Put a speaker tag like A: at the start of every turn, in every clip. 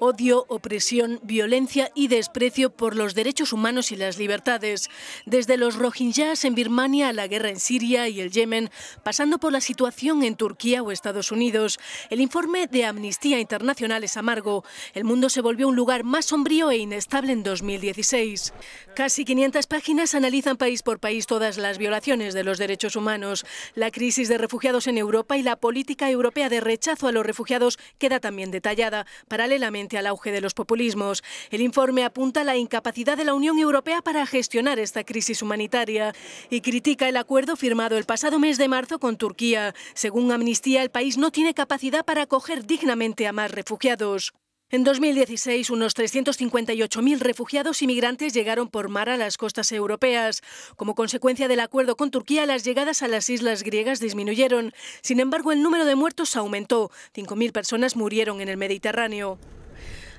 A: odio, opresión, violencia y desprecio por los derechos humanos y las libertades. Desde los rohingyas en Birmania a la guerra en Siria y el Yemen, pasando por la situación en Turquía o Estados Unidos, el informe de Amnistía Internacional es amargo. El mundo se volvió un lugar más sombrío e inestable en 2016. Casi 500 páginas analizan país por país todas las violaciones de los derechos humanos, la crisis de refugiados en Europa y la política europea de rechazo a los refugiados queda también detallada paralelamente al auge de los populismos. El informe apunta a la incapacidad de la Unión Europea para gestionar esta crisis humanitaria y critica el acuerdo firmado el pasado mes de marzo con Turquía. Según Amnistía, el país no tiene capacidad para acoger dignamente a más refugiados. En 2016, unos 358.000 refugiados y migrantes llegaron por mar a las costas europeas. Como consecuencia del acuerdo con Turquía, las llegadas a las islas griegas disminuyeron. Sin embargo, el número de muertos aumentó. 5.000 personas murieron en el Mediterráneo.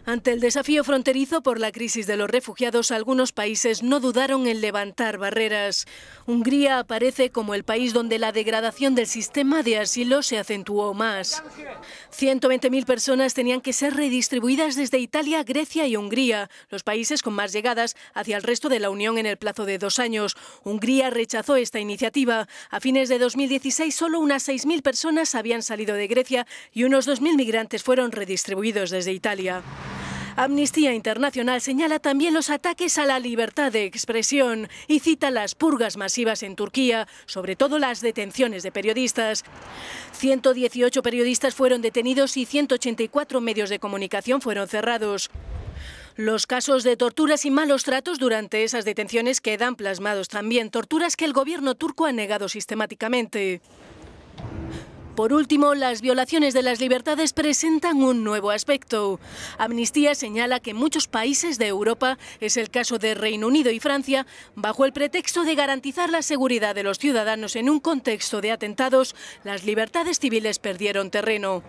A: Ante el desafío fronterizo por la crisis de los refugiados, algunos países no dudaron en levantar barreras. Hungría aparece como el país donde la degradación del sistema de asilo se acentuó más. 120.000 personas tenían que ser redistribuidas desde Italia, Grecia y Hungría, los países con más llegadas, hacia el resto de la Unión en el plazo de dos años. Hungría rechazó esta iniciativa. A fines de 2016, solo unas 6.000 personas habían salido de Grecia y unos 2.000 migrantes fueron redistribuidos desde Italia. Amnistía Internacional señala también los ataques a la libertad de expresión y cita las purgas masivas en Turquía, sobre todo las detenciones de periodistas. 118 periodistas fueron detenidos y 184 medios de comunicación fueron cerrados. Los casos de torturas y malos tratos durante esas detenciones quedan plasmados también, torturas que el gobierno turco ha negado sistemáticamente. Por último, las violaciones de las libertades presentan un nuevo aspecto. Amnistía señala que en muchos países de Europa, es el caso de Reino Unido y Francia, bajo el pretexto de garantizar la seguridad de los ciudadanos en un contexto de atentados, las libertades civiles perdieron terreno.